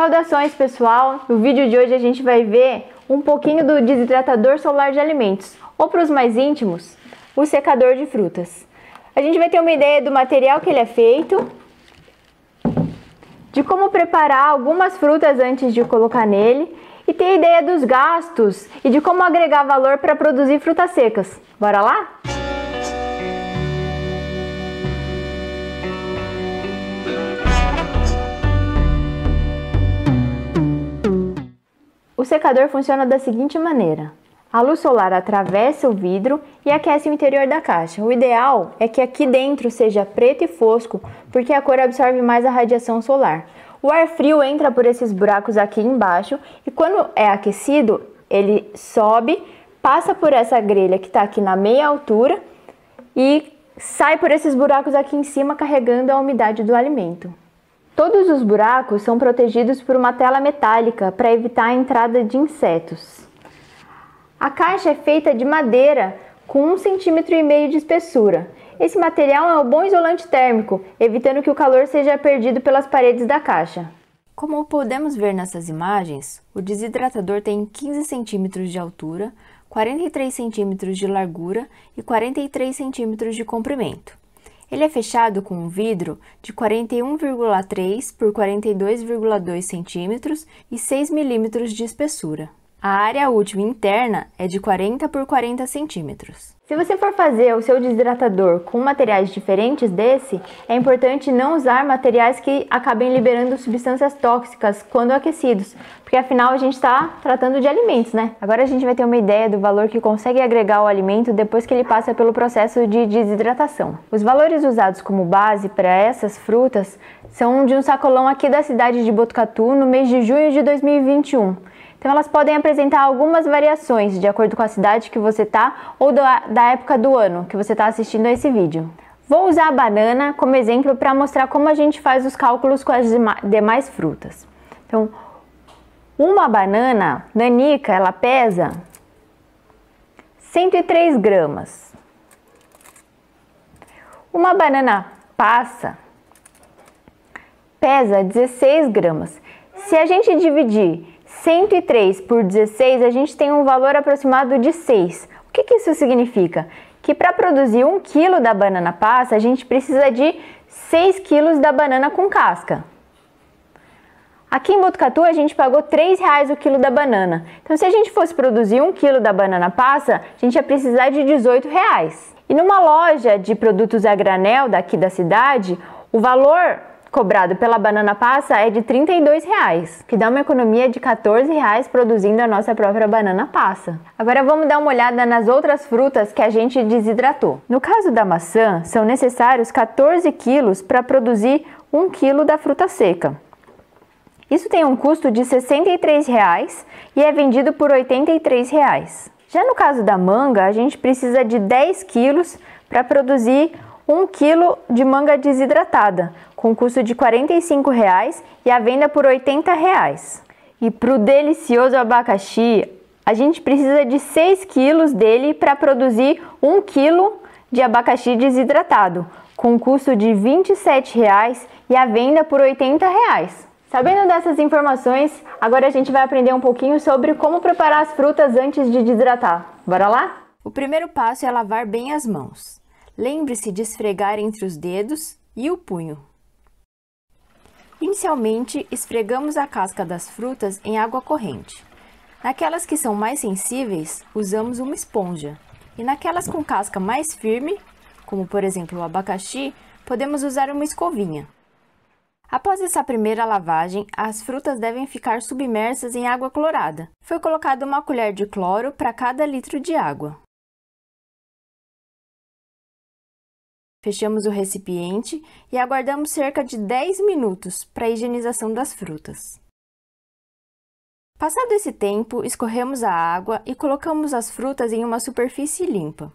Saudações pessoal! No vídeo de hoje a gente vai ver um pouquinho do desidratador solar de alimentos, ou para os mais íntimos, o secador de frutas. A gente vai ter uma ideia do material que ele é feito, de como preparar algumas frutas antes de colocar nele e ter ideia dos gastos e de como agregar valor para produzir frutas secas. Bora lá? O secador funciona da seguinte maneira: a luz solar atravessa o vidro e aquece o interior da caixa. O ideal é que aqui dentro seja preto e fosco, porque a cor absorve mais a radiação solar. O ar frio entra por esses buracos aqui embaixo e quando é aquecido, ele sobe, passa por essa grelha que está aqui na meia altura e sai por esses buracos aqui em cima carregando a umidade do alimento. Todos os buracos são protegidos por uma tela metálica para evitar a entrada de insetos. A caixa é feita de madeira com 1,5 cm de espessura. Esse material é um bom isolante térmico, evitando que o calor seja perdido pelas paredes da caixa. Como podemos ver nessas imagens, o desidratador tem 15 cm de altura, 43 cm de largura e 43 cm de comprimento. Ele é fechado com um vidro de 41,3 por 42,2 centímetros e 6 milímetros de espessura. A área útil interna é de 40 por 40 centímetros. Se você for fazer o seu desidratador com materiais diferentes desse, é importante não usar materiais que acabem liberando substâncias tóxicas quando aquecidos, porque afinal a gente está tratando de alimentos, né? Agora a gente vai ter uma ideia do valor que consegue agregar o alimento depois que ele passa pelo processo de desidratação. Os valores usados como base para essas frutas são de um sacolão aqui da cidade de Botucatu no mês de junho de 2021. Então elas podem apresentar algumas variações de acordo com a cidade que você está ou da, da época do ano que você está assistindo a esse vídeo. Vou usar a banana como exemplo para mostrar como a gente faz os cálculos com as demais frutas. Então, uma banana nanica, ela pesa 103 gramas. Uma banana passa pesa 16 gramas. Se a gente dividir 103 por 16, a gente tem um valor aproximado de 6. O que, que isso significa? Que para produzir 1 kg da banana passa, a gente precisa de 6 kg da banana com casca. Aqui em Botucatu a gente pagou R$ reais o quilo da banana. Então se a gente fosse produzir 1 quilo da banana passa, a gente ia precisar de R$ reais. E numa loja de produtos a granel daqui da cidade, o valor cobrado pela banana passa é de R$ 32,00, que dá uma economia de R$ 14,00 produzindo a nossa própria banana passa. Agora vamos dar uma olhada nas outras frutas que a gente desidratou. No caso da maçã, são necessários 14 quilos para produzir 1 quilo da fruta seca. Isso tem um custo de R$ 63,00 e é vendido por R$ 83,00. Já no caso da manga, a gente precisa de 10 quilos para produzir 1 kg de manga desidratada, com custo de R$ reais e a venda por R$ reais. E para o delicioso abacaxi, a gente precisa de 6 kg dele para produzir 1 kg de abacaxi desidratado, com custo de R$ 27,00 e a venda por R$ 80,00. Sabendo dessas informações, agora a gente vai aprender um pouquinho sobre como preparar as frutas antes de desidratar. Bora lá? O primeiro passo é lavar bem as mãos. Lembre-se de esfregar entre os dedos e o punho. Inicialmente, esfregamos a casca das frutas em água corrente. Naquelas que são mais sensíveis, usamos uma esponja. E naquelas com casca mais firme, como por exemplo o abacaxi, podemos usar uma escovinha. Após essa primeira lavagem, as frutas devem ficar submersas em água clorada. Foi colocada uma colher de cloro para cada litro de água. Fechamos o recipiente e aguardamos cerca de 10 minutos para a higienização das frutas. Passado esse tempo, escorremos a água e colocamos as frutas em uma superfície limpa.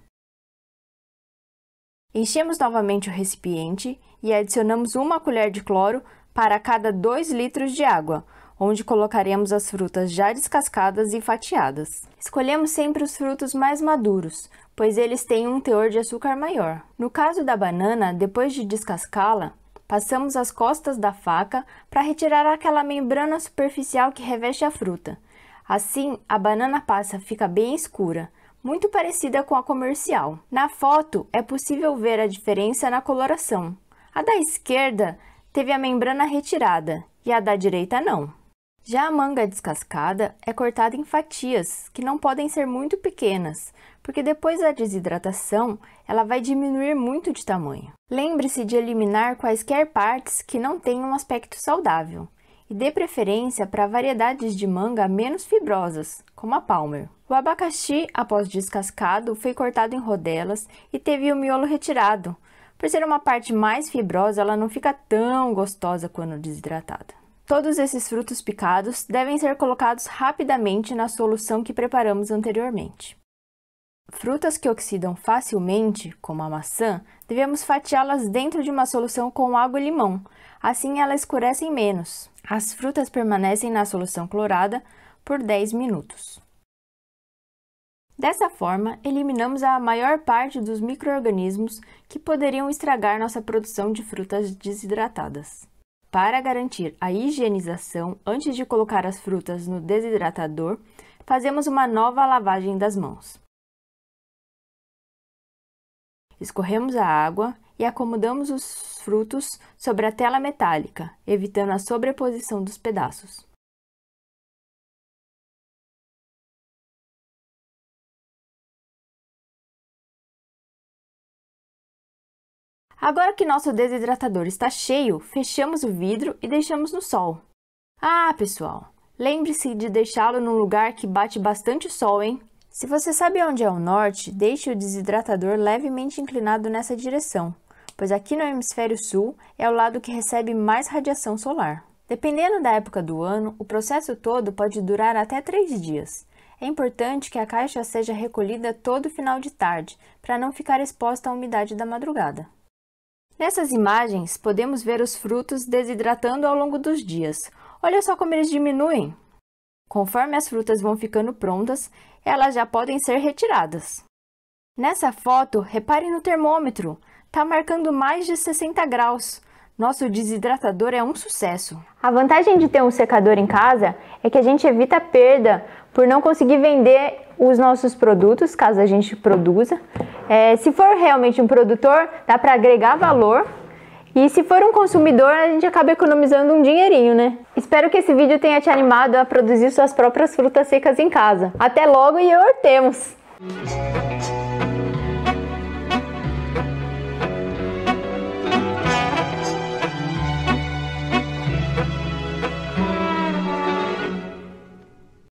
Enchemos novamente o recipiente e adicionamos uma colher de cloro para cada 2 litros de água, onde colocaremos as frutas já descascadas e fatiadas. Escolhemos sempre os frutos mais maduros, pois eles têm um teor de açúcar maior. No caso da banana, depois de descascá-la, passamos as costas da faca para retirar aquela membrana superficial que reveste a fruta. Assim, a banana passa fica bem escura, muito parecida com a comercial. Na foto, é possível ver a diferença na coloração. A da esquerda teve a membrana retirada e a da direita não. Já a manga descascada é cortada em fatias, que não podem ser muito pequenas, porque depois da desidratação ela vai diminuir muito de tamanho. Lembre-se de eliminar quaisquer partes que não tenham um aspecto saudável, e dê preferência para variedades de manga menos fibrosas, como a Palmer. O abacaxi, após descascado, foi cortado em rodelas e teve o miolo retirado. Por ser uma parte mais fibrosa, ela não fica tão gostosa quando desidratada. Todos esses frutos picados devem ser colocados rapidamente na solução que preparamos anteriormente. Frutas que oxidam facilmente, como a maçã, devemos fatiá-las dentro de uma solução com água e limão, assim elas escurecem menos. As frutas permanecem na solução clorada por 10 minutos. Dessa forma, eliminamos a maior parte dos micro que poderiam estragar nossa produção de frutas desidratadas. Para garantir a higienização, antes de colocar as frutas no desidratador, fazemos uma nova lavagem das mãos. Escorremos a água e acomodamos os frutos sobre a tela metálica, evitando a sobreposição dos pedaços. Agora que nosso desidratador está cheio, fechamos o vidro e deixamos no sol. Ah, pessoal, lembre-se de deixá-lo num lugar que bate bastante sol, hein? Se você sabe onde é o norte, deixe o desidratador levemente inclinado nessa direção, pois aqui no hemisfério sul é o lado que recebe mais radiação solar. Dependendo da época do ano, o processo todo pode durar até 3 dias. É importante que a caixa seja recolhida todo final de tarde, para não ficar exposta à umidade da madrugada. Nessas imagens, podemos ver os frutos desidratando ao longo dos dias. Olha só como eles diminuem! Conforme as frutas vão ficando prontas, elas já podem ser retiradas. Nessa foto, repare no termômetro, está marcando mais de 60 graus. Nosso desidratador é um sucesso. A vantagem de ter um secador em casa é que a gente evita a perda por não conseguir vender os nossos produtos, caso a gente produza, é, se for realmente um produtor, dá para agregar valor. E se for um consumidor, a gente acaba economizando um dinheirinho, né? Espero que esse vídeo tenha te animado a produzir suas próprias frutas secas em casa. Até logo e hortemos!